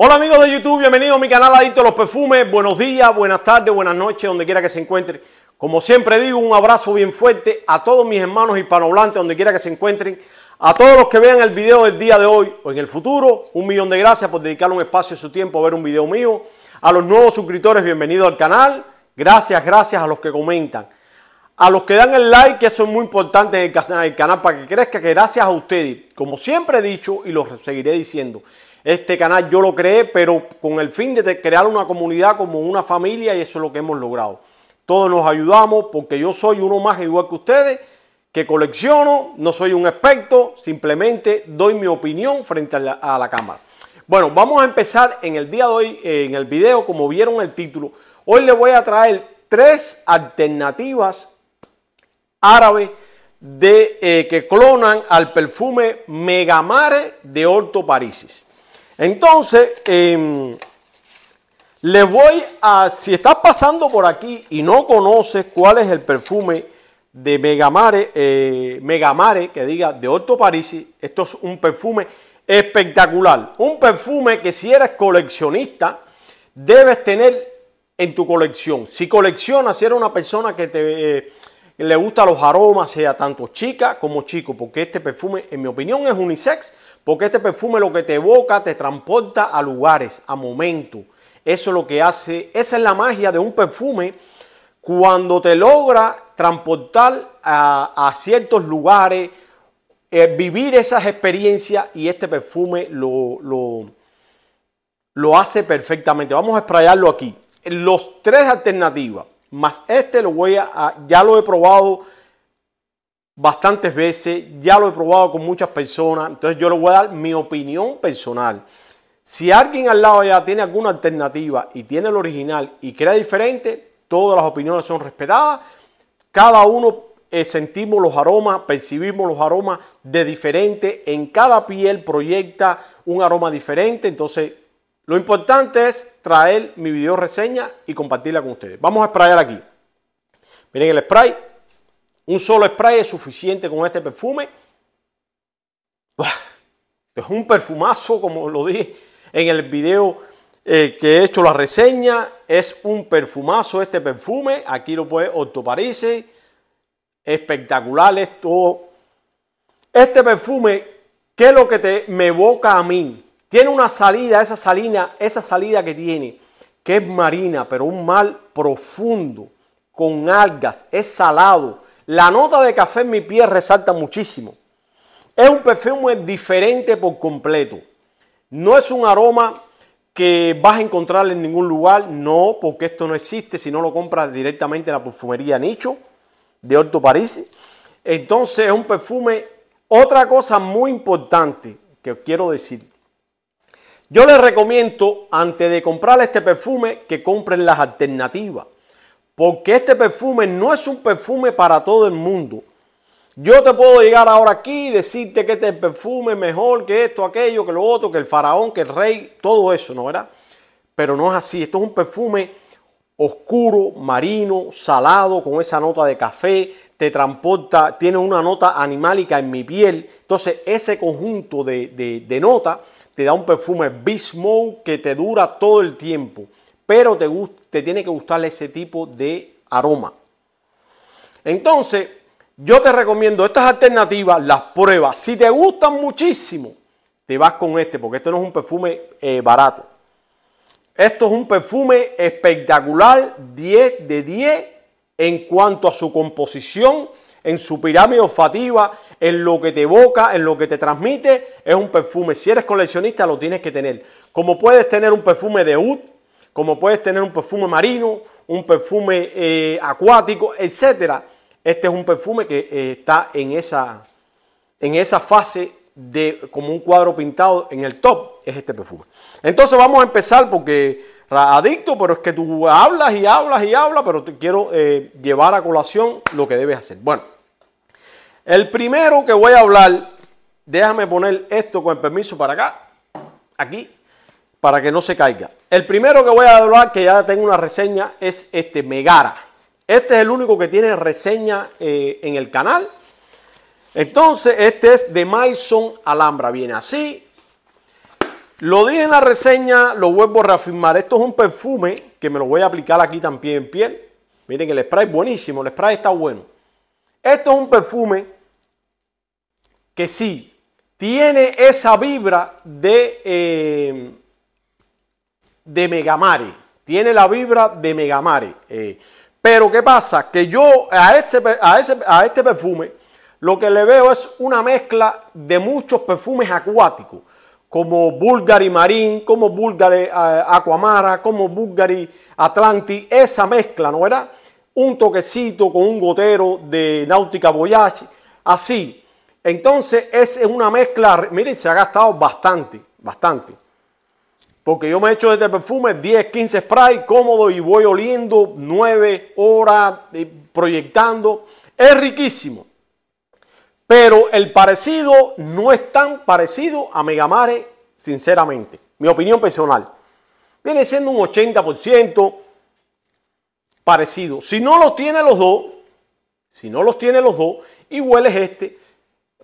Hola amigos de YouTube, bienvenidos a mi canal Adicto a los Perfumes. Buenos días, buenas tardes, buenas noches, donde quiera que se encuentren. Como siempre digo, un abrazo bien fuerte a todos mis hermanos hispanohablantes, donde quiera que se encuentren. A todos los que vean el video del día de hoy o en el futuro, un millón de gracias por dedicar un espacio de su tiempo a ver un video mío. A los nuevos suscriptores, bienvenidos al canal. Gracias, gracias a los que comentan. A los que dan el like, que eso es muy importante en el canal, para que crezca, que gracias a ustedes, como siempre he dicho y lo seguiré diciendo, este canal yo lo creé, pero con el fin de crear una comunidad como una familia y eso es lo que hemos logrado. Todos nos ayudamos porque yo soy uno más igual que ustedes, que colecciono, no soy un experto, simplemente doy mi opinión frente a la, cámara. Bueno, vamos a empezar en el día de hoy, eh, en el video, como vieron el título. Hoy les voy a traer tres alternativas árabes de, eh, que clonan al perfume Megamare de Orto Parisis. Entonces, em, les voy a, si estás pasando por aquí y no conoces cuál es el perfume de Megamare, eh, Megamare que diga de Otto Parisi, esto es un perfume espectacular, un perfume que si eres coleccionista debes tener en tu colección. Si coleccionas, si eres una persona que te eh, le gusta los aromas, sea tanto chica como chico, porque este perfume en mi opinión es unisex, porque este perfume lo que te evoca, te transporta a lugares, a momentos. Eso es lo que hace, esa es la magia de un perfume cuando te logra transportar a, ciertos lugares, eh, vivir esas experiencias y este perfume lo, lo, lo hace perfectamente. Vamos a sprayarlo aquí. Los tres alternativas, más este lo voy a, ya lo he probado bastantes veces, ya lo he probado con muchas personas, entonces yo le voy a dar mi opinión personal. Si alguien al lado ya tiene alguna alternativa y tiene el original y crea diferente, todas las opiniones son respetadas, cada uno eh, sentimos los aromas, percibimos los aromas de diferente, en cada piel proyecta un aroma diferente, entonces lo importante es traer mi video reseña y compartirla con ustedes. Vamos a sprayar aquí. Miren el spray, un solo spray es suficiente con este perfume. Es un perfumazo, como lo dije en el video eh, que he hecho la reseña. Es un perfumazo este perfume. Aquí lo puede Ortoparice. Espectacular esto. Este perfume, ¿qué es lo que te, me evoca a mí? Tiene una salida, esa salina, esa salida que tiene, que es marina, pero un mal profundo, con algas, es salado, la nota de café en mi piel resalta muchísimo. Es un perfume diferente por completo. No es un aroma que vas a encontrar en ningún lugar, no, porque esto no existe si no lo compras directamente en la perfumería Nicho de Orto París. Entonces es un perfume. Otra cosa muy importante que os quiero decir. Yo les recomiendo, antes de comprar este perfume, que compren las alternativas. Porque este perfume no es un perfume para todo el mundo. Yo te puedo llegar ahora aquí y decirte que este perfume es mejor que esto, aquello, que lo otro, que el faraón, que el rey, todo eso, ¿no verdad? Pero no es así. Esto es un perfume oscuro, marino, salado, con esa nota de café, te transporta, tiene una nota animálica en mi piel. Entonces, ese conjunto de, de, notas te da un perfume Bismol que te dura todo el tiempo pero te, te tiene que gustar ese tipo de aroma. Entonces, yo te recomiendo estas alternativas, las pruebas. Si te gustan muchísimo, te vas con este, porque esto no es un perfume eh, barato. Esto es un perfume espectacular, 10 de 10 en cuanto a su composición, en su pirámide olfativa, en lo que te evoca, en lo que te transmite. Es un perfume. Si eres coleccionista, lo tienes que tener. Como puedes tener un perfume de oud, como puedes tener un perfume marino, un perfume eh, acuático, etc. Este es un perfume que eh, está en esa, en esa fase de como un cuadro pintado en el top, es este perfume. Entonces vamos a empezar porque adicto, pero es que tú hablas y hablas y hablas, pero te quiero eh, llevar a colación lo que debes hacer. Bueno, el primero que voy a hablar, déjame poner esto con el permiso para acá, aquí, para que no se caiga. El primero que voy a hablar, que ya tengo una reseña, es este Megara. Este es el único que tiene reseña eh, en el canal. Entonces, este es de Maison Alhambra. Viene así. Lo dije en la reseña, lo vuelvo a reafirmar. Esto es un perfume que me lo voy a aplicar aquí también en piel. Miren, el spray es buenísimo, el spray está bueno. Esto es un perfume que sí, tiene esa vibra de, eh, de Megamare. Tiene la vibra de Megamare. Eh. pero ¿qué pasa? Que yo a este, a, este perfume lo que le veo es una mezcla de muchos perfumes acuáticos, como Bulgari Marín, como Bulgari eh, Aquamara, como Bulgari Atlanti, esa mezcla, ¿no era? Un toquecito con un gotero de Náutica Voyage, así. Entonces es una mezcla, miren, se ha gastado bastante, bastante. Porque yo me he hecho este perfume 10, 15 spray cómodo y voy oliendo 9 horas eh, proyectando. Es riquísimo. Pero el parecido no es tan parecido a Megamare, sinceramente. Mi opinión personal. Viene siendo un 80% parecido. Si no los tiene los dos, si no los tiene los dos y hueles este,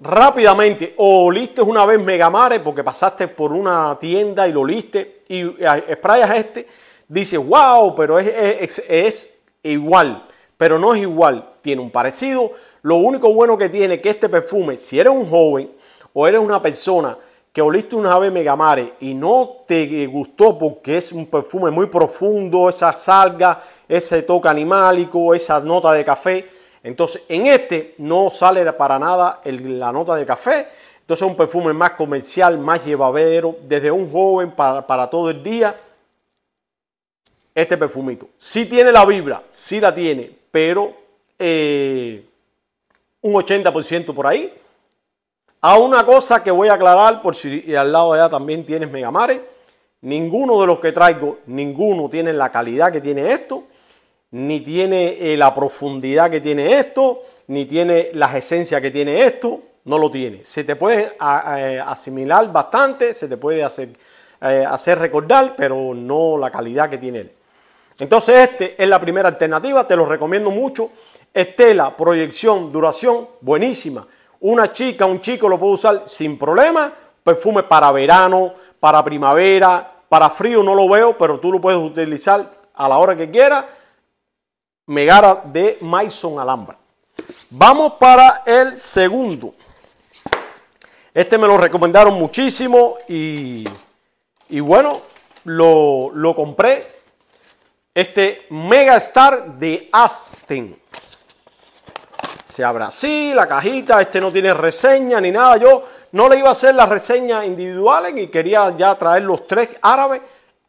rápidamente o oliste una vez Megamare porque pasaste por una tienda y lo oliste y ah, Sprayas este, dice, wow, pero es, es, igual, pero no es igual, tiene un parecido. Lo único bueno que tiene que este perfume, si eres un joven o eres una persona que oliste una ave megamare y no te gustó porque es un perfume muy profundo, esa salga, ese toque animálico, esa nota de café. Entonces, en este no sale para nada la nota de café entonces es un perfume más comercial, más llevadero, desde un joven para, todo el día. Este perfumito. Sí tiene la vibra, sí la tiene, pero eh, un 80% por ahí. A una cosa que voy a aclarar, por si al lado de allá también tienes Megamare. Ninguno de los que traigo, ninguno tiene la calidad que tiene esto, ni tiene eh, la profundidad que tiene esto, ni tiene las esencias que tiene esto no lo tiene. Se te puede asimilar bastante, se te puede hacer, eh, hacer recordar, pero no la calidad que tiene él. Entonces, esta es la primera alternativa, te lo recomiendo mucho. Estela, proyección, duración, buenísima. Una chica, un chico lo puede usar sin problema. Perfume para verano, para primavera, para frío no lo veo, pero tú lo puedes utilizar a la hora que quieras. Megara de Maison Alhambra. Vamos para el segundo. Este me lo recomendaron muchísimo y, bueno, lo, compré. Este Mega Star de Aston. Se abre así, la cajita, este no tiene reseña ni nada. Yo no le iba a hacer las reseñas individuales y quería ya traer los tres árabes.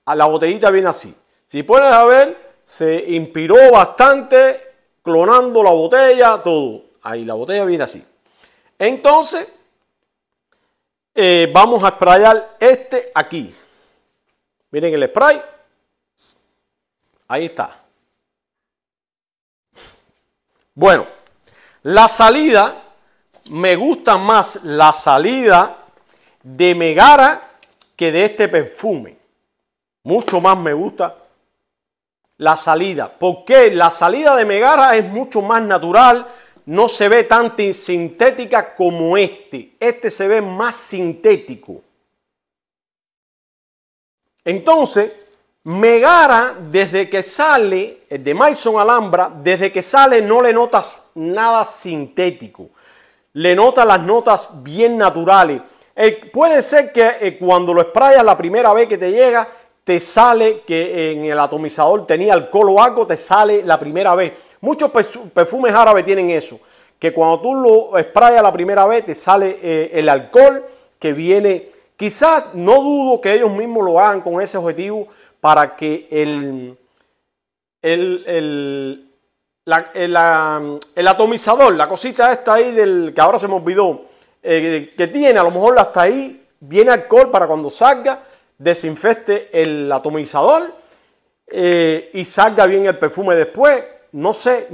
A la botellita viene así. Si puedes ver, se inspiró bastante clonando la botella, todo. Ahí la botella viene así. Entonces, eh, vamos a sprayar este aquí. Miren el spray. Ahí está. Bueno, la salida, me gusta más la salida de Megara que de este perfume. Mucho más me gusta la salida. porque La salida de Megara es mucho más natural, no se ve tan sintética como este. Este se ve más sintético. Entonces, Megara, desde que sale, el de Maison Alhambra, desde que sale no le notas nada sintético. Le notas las notas bien naturales. Eh, puede ser que eh, cuando lo sprayas la primera vez que te llega, te sale que en el atomizador tenía alcohol o algo, te sale la primera vez. Muchos perfumes árabes tienen eso, que cuando tú lo sprayas la primera vez te sale eh, el alcohol que viene. Quizás no dudo que ellos mismos lo hagan con ese objetivo para que el, el, atomizador, la cosita esta ahí del que ahora se me olvidó, eh, que tiene, a lo mejor hasta ahí viene alcohol para cuando salga, desinfeste el atomizador eh, y salga bien el perfume después no sé,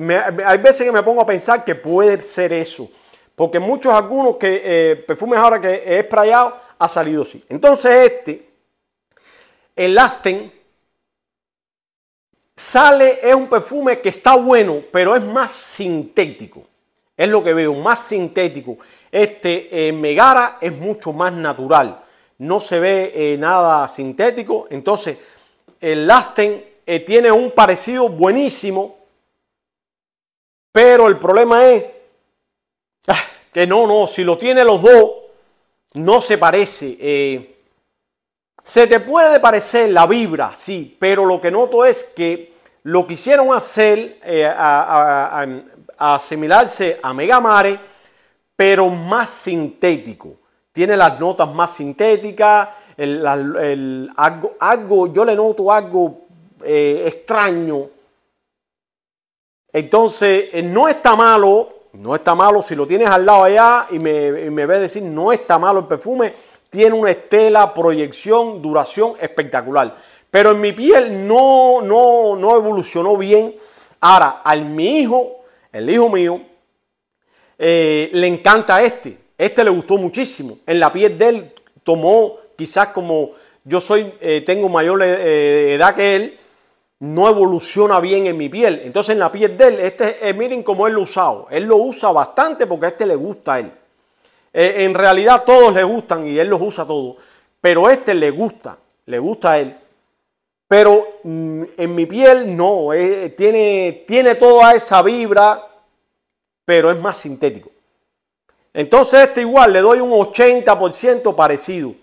hay veces que me pongo a pensar que puede ser eso. Porque muchos, algunos que eh, perfumes ahora que he sprayado, ha salido así. Entonces este, el Lasten, sale, es un perfume que está bueno, pero es más sintético. Es lo que veo, más sintético. Este eh, Megara es mucho más natural. No se ve eh, nada sintético. Entonces, el Lasten tiene un parecido buenísimo pero el problema es que no, no, si lo tiene los dos, no se parece. Eh, se te puede parecer la vibra, sí, pero lo que noto es que lo quisieron hacer eh, a, a, a, asimilarse a Megamare, pero más sintético. Tiene las notas más sintéticas, el, yo le noto algo eh, extraño entonces, eh, no está malo, no está malo si lo tienes al lado allá y me, ves decir, no está malo el perfume, tiene una estela, proyección, duración espectacular. Pero en mi piel no, no, evolucionó bien. Ahora, al mi hijo, el hijo mío, eh, le encanta este. Este le gustó muchísimo. En la piel de él tomó quizás como yo soy, eh, tengo mayor edad que él, no evoluciona bien en mi piel. Entonces en la piel de él, este, es eh, miren cómo él lo usado. Él lo usa bastante porque a este le gusta a él. Eh, en realidad todos le gustan y él los usa todos. Pero a este le gusta, le gusta a él. Pero mm, en mi piel no, eh, tiene, tiene toda esa vibra, pero es más sintético. Entonces este igual le doy un 80% parecido.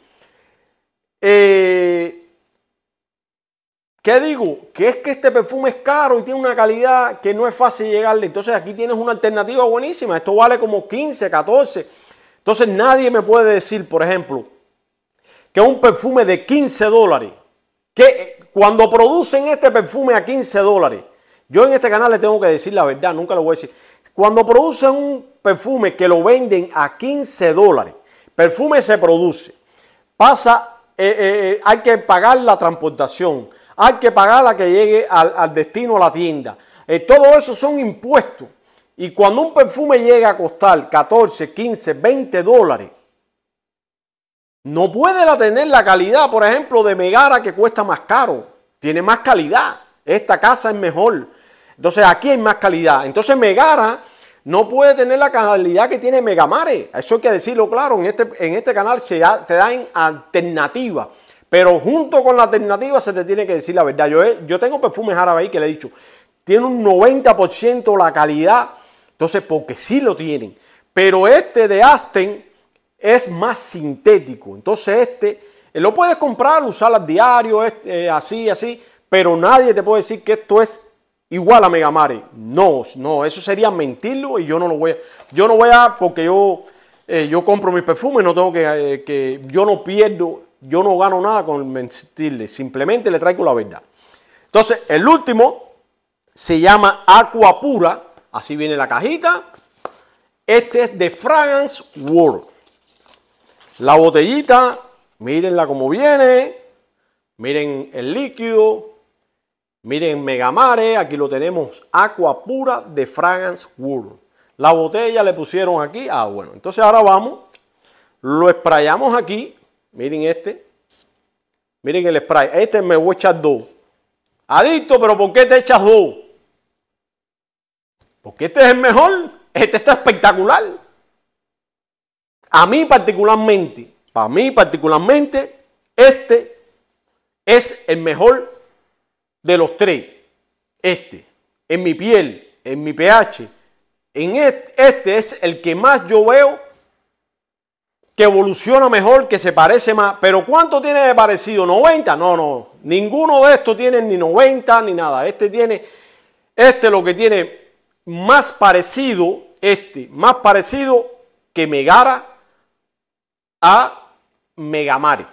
¿Qué digo? Que es que este perfume es caro y tiene una calidad que no es fácil llegarle. Entonces aquí tienes una alternativa buenísima. Esto vale como 15, 14. Entonces nadie me puede decir, por ejemplo, que un perfume de 15 dólares, que eh, cuando producen este perfume a 15 dólares, yo en este canal le tengo que decir la verdad, nunca lo voy a decir. Cuando producen un perfume que lo venden a 15 dólares, perfume se produce, pasa, eh, eh, hay que pagar la transportación, hay que pagar la que llegue al, destino, a la tienda. Eh, todo eso son impuestos. Y cuando un perfume llega a costar 14, 15, 20 dólares, no puede tener la calidad, por ejemplo, de Megara que cuesta más caro. Tiene más calidad. Esta casa es mejor. Entonces aquí hay más calidad. Entonces Megara no puede tener la calidad que tiene Megamare. Eso hay que decirlo claro. En este, en este canal se da, te dan alternativas. Pero junto con la alternativa se te tiene que decir la verdad. Yo, yo tengo perfumes árabes ahí que le he dicho, tiene un 90% la calidad, entonces porque sí lo tienen. Pero este de Asten es más sintético, entonces este eh, lo puedes comprar, usar al diario, este, eh, así, así, pero nadie te puede decir que esto es igual a Megamare. No, no, eso sería mentirlo y yo no lo voy a, yo no voy a, porque yo, eh, yo compro mis perfumes, no tengo que, que yo no pierdo yo no gano nada con mentirle, simplemente le traigo la verdad. Entonces, el último se llama Aqua Pura, así viene la cajita. Este es de Fragrance World. La botellita, mírenla como viene, miren el líquido, miren Megamare, aquí lo tenemos, Aqua Pura de Fragrance World. La botella le pusieron aquí, ah bueno, entonces ahora vamos, lo esprayamos aquí Miren este. Miren el spray. Este me voy a echar dos. Adicto, pero ¿por qué te echas dos? Porque este es el mejor. Este está espectacular. A mí particularmente, para mí particularmente, este es el mejor de los tres. Este, en mi piel, en mi pH, en este es el que más yo veo que evoluciona mejor, que se parece más. Pero ¿cuánto tiene de parecido? ¿90? No, no. Ninguno de estos tiene ni 90 ni nada. Este tiene, este lo que tiene más parecido, este, más parecido que Megara a Megamare.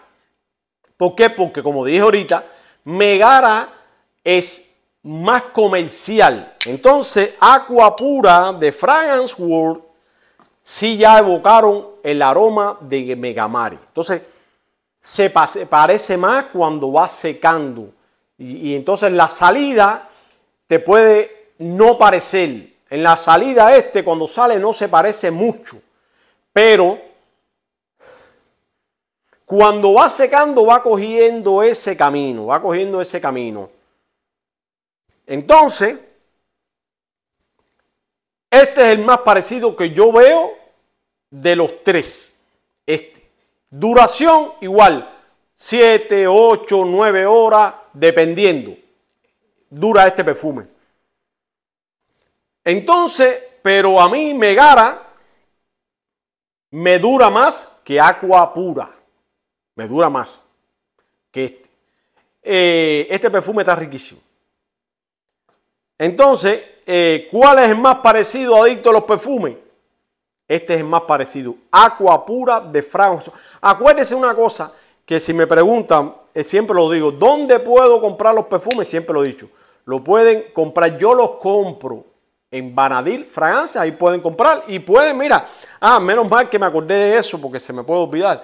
¿Por qué? Porque como dije ahorita, Megara es más comercial. Entonces, Aqua Pura de Fragrance World sí ya evocaron el aroma de Megamari. Entonces, se parece más cuando va secando. Y, y, entonces la salida te puede no parecer. En la salida este, cuando sale, no se parece mucho. Pero cuando va secando, va cogiendo ese camino, va cogiendo ese camino. Entonces, este es el más parecido que yo veo de los tres. Este. Duración igual, 7, 8, 9 horas, dependiendo. Dura este perfume. Entonces, pero a mí me Megara me dura más que Aqua Pura. Me dura más que este. Eh, este perfume está riquísimo. Entonces, eh, ¿cuál es el más parecido adicto a los perfumes? Este es el más parecido. Aqua pura de Francia. Acuérdense una cosa, que si me preguntan, eh, siempre lo digo, ¿dónde puedo comprar los perfumes? Siempre lo he dicho. Lo pueden comprar, yo los compro en Vanadil Francia. ahí pueden comprar. Y pueden, mira, ah, menos mal que me acordé de eso porque se me puede olvidar.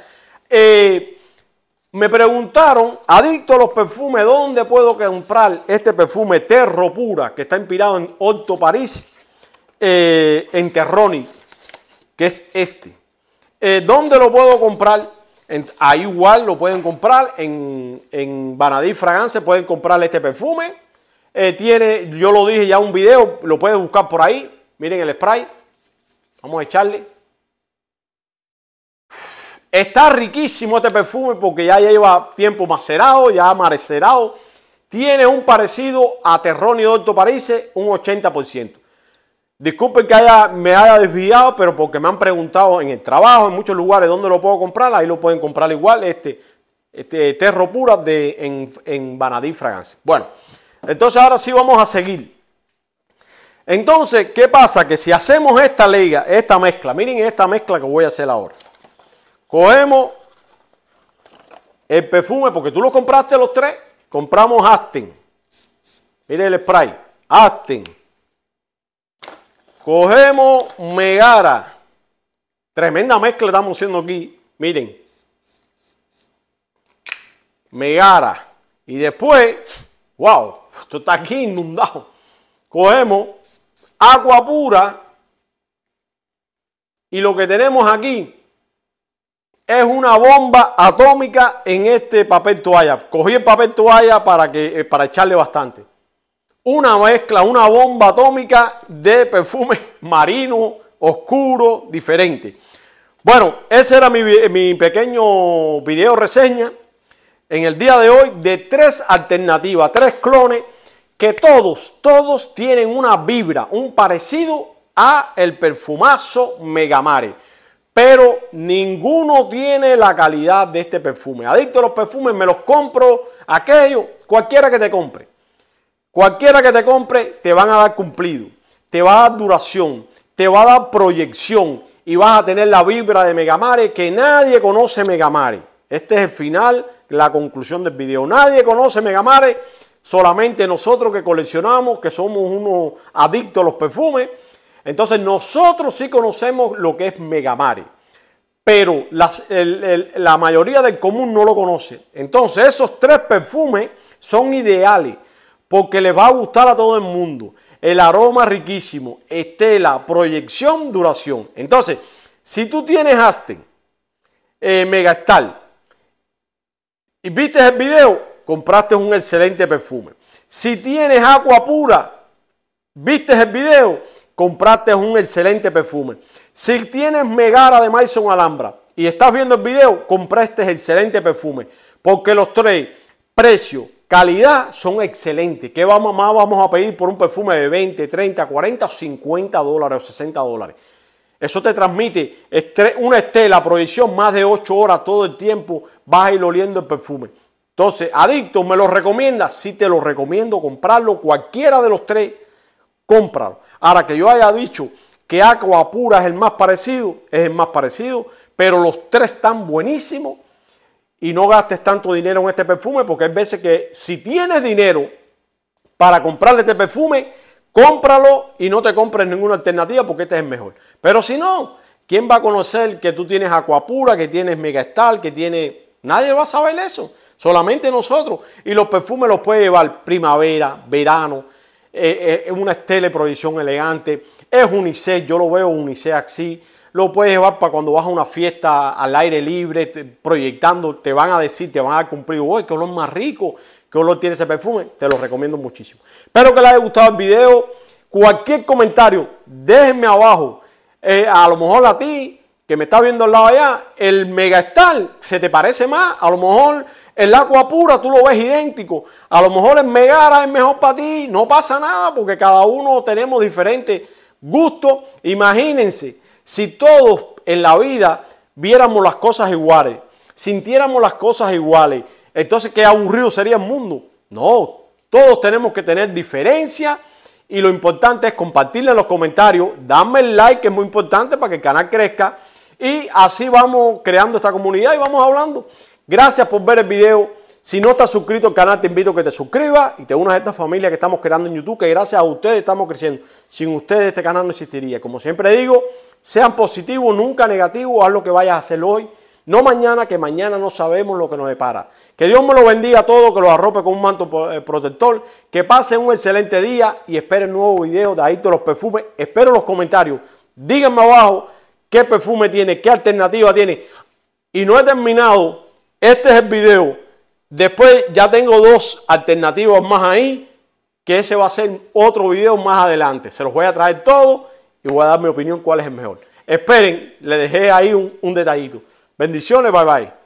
Eh, me preguntaron, adicto a los perfumes, ¿dónde puedo comprar este perfume Terro Pura que está inspirado en Otto París, eh, en Terroni, que es este? Eh, ¿Dónde lo puedo comprar? ahí igual lo pueden comprar en, en Banadí pueden comprar este perfume. Eh, tiene, yo lo dije ya un video, lo pueden buscar por ahí. Miren el spray. Vamos a echarle. Está riquísimo este perfume porque ya lleva tiempo macerado, ya amarecerado. Tiene un parecido a Terroni Dolto Parise, un 80%. Disculpen que me haya desviado, pero porque me han preguntado en el trabajo, en muchos lugares, dónde lo puedo comprar. Ahí lo pueden comprar igual, este, este Terro Pura de, en, en Banadí Fragancia. Bueno, entonces ahora sí vamos a seguir. Entonces, ¿qué pasa? Que si hacemos esta liga, esta mezcla, miren esta mezcla que voy a hacer ahora. Cogemos el perfume, porque tú lo compraste los tres. Compramos astin. Miren el spray. Astin. Cogemos Megara. Tremenda mezcla estamos haciendo aquí. Miren. Megara. Y después, wow, esto está aquí inundado. Cogemos agua pura. Y lo que tenemos aquí es una bomba atómica en este papel toalla. Cogí el papel toalla para, que, eh, para echarle bastante. Una mezcla, una bomba atómica de perfume marino, oscuro, diferente. Bueno, ese era mi, mi pequeño video reseña en el día de hoy de tres alternativas, tres clones que todos, todos tienen una vibra, un parecido a el perfumazo Megamare pero ninguno tiene la calidad de este perfume. Adicto a los perfumes, me los compro aquello, cualquiera que te compre. Cualquiera que te compre, te van a dar cumplido, te va a dar duración, te va a dar proyección y vas a tener la vibra de Megamare que nadie conoce Megamare. Este es el final, la conclusión del video. Nadie conoce Megamare, solamente nosotros que coleccionamos, que somos unos adictos a los perfumes. Entonces nosotros sí conocemos lo que es Megamare, pero la mayoría del común no lo conoce. Entonces esos tres perfumes son ideales porque les va a gustar a todo el mundo. El aroma riquísimo, estela, proyección, duración. Entonces, si tú tienes Aston, eh, Megastar, y viste el video, compraste un excelente perfume. Si tienes agua pura, viste el video, compraste un excelente perfume. Si tienes Megara de Maison Alhambra y estás viendo el video, compraste excelente perfume. Porque los tres, precio, calidad, son excelentes. ¿Qué vamos, más vamos a pedir por un perfume de 20, 30, 40 o 50 dólares o 60 dólares? Eso te transmite una estela, proyección más de 8 horas todo el tiempo, vas a ir oliendo el perfume. Entonces, adicto, ¿me lo recomienda. Sí, te lo recomiendo comprarlo. Cualquiera de los tres, cómpralo. Ahora que yo haya dicho que Aqua Pura es el más parecido, es el más parecido, pero los tres están buenísimos y no gastes tanto dinero en este perfume porque hay veces que si tienes dinero para comprarle este perfume, cómpralo y no te compres ninguna alternativa porque este es el mejor. Pero si no, ¿quién va a conocer que tú tienes Pura, que tienes Megastar, que tiene... Nadie va a saber eso, solamente nosotros. Y los perfumes los puede llevar primavera, verano, eh, eh, es una teleproyección elegante, es unisex, yo lo veo unisex así, lo puedes llevar para cuando vas a una fiesta al aire libre, proyectando, te van a decir, te van a cumplir, uy, qué olor más rico, qué olor tiene ese perfume, te lo recomiendo muchísimo. Espero que les haya gustado el video, cualquier comentario, déjenme abajo, eh, a lo mejor a ti que me estás viendo al lado allá, el megastar se te parece más, a lo mejor el agua pura tú lo ves idéntico, a lo mejor es Megara es mejor para ti, no pasa nada porque cada uno tenemos diferentes gustos. Imagínense, si todos en la vida viéramos las cosas iguales, sintiéramos las cosas iguales, entonces qué aburrido sería el mundo. No, todos tenemos que tener diferencia y lo importante es compartirle en los comentarios, Dame el like que es muy importante para que el canal crezca y así vamos creando esta comunidad y vamos hablando. Gracias por ver el video. Si no estás suscrito al canal, te invito a que te suscribas y te unas a esta familia que estamos creando en YouTube, que gracias a ustedes estamos creciendo. Sin ustedes este canal no existiría. Como siempre digo, sean positivos, nunca negativos, haz lo que vayas a hacer hoy. No mañana, que mañana no sabemos lo que nos depara. Que Dios me lo bendiga a todos, que los arrope con un manto eh, protector. Que pasen un excelente día y esperen nuevo video de ahí todos los Perfumes. Espero los comentarios. Díganme abajo qué perfume tiene, qué alternativa tiene. Y no he terminado. Este es el video Después ya tengo dos alternativas más ahí, que ese va a ser otro video más adelante. Se los voy a traer todo y voy a dar mi opinión cuál es el mejor. Esperen, le dejé ahí un, un detallito. Bendiciones, bye bye.